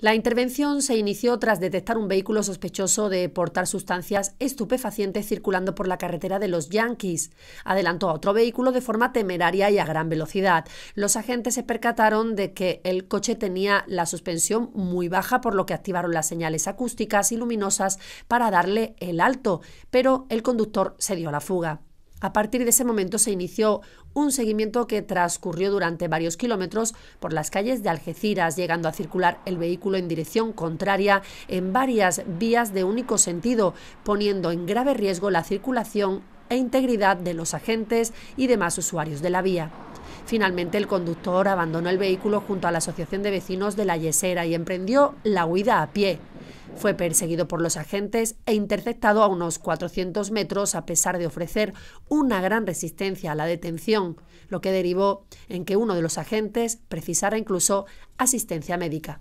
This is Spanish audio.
La intervención se inició tras detectar un vehículo sospechoso de portar sustancias estupefacientes circulando por la carretera de los Yankees. Adelantó a otro vehículo de forma temeraria y a gran velocidad. Los agentes se percataron de que el coche tenía la suspensión muy baja, por lo que activaron las señales acústicas y luminosas para darle el alto, pero el conductor se dio a la fuga. A partir de ese momento se inició un seguimiento que transcurrió durante varios kilómetros por las calles de Algeciras, llegando a circular el vehículo en dirección contraria en varias vías de único sentido, poniendo en grave riesgo la circulación e integridad de los agentes y demás usuarios de la vía. Finalmente, el conductor abandonó el vehículo junto a la Asociación de Vecinos de la Yesera y emprendió la huida a pie. Fue perseguido por los agentes e interceptado a unos 400 metros a pesar de ofrecer una gran resistencia a la detención, lo que derivó en que uno de los agentes precisara incluso asistencia médica.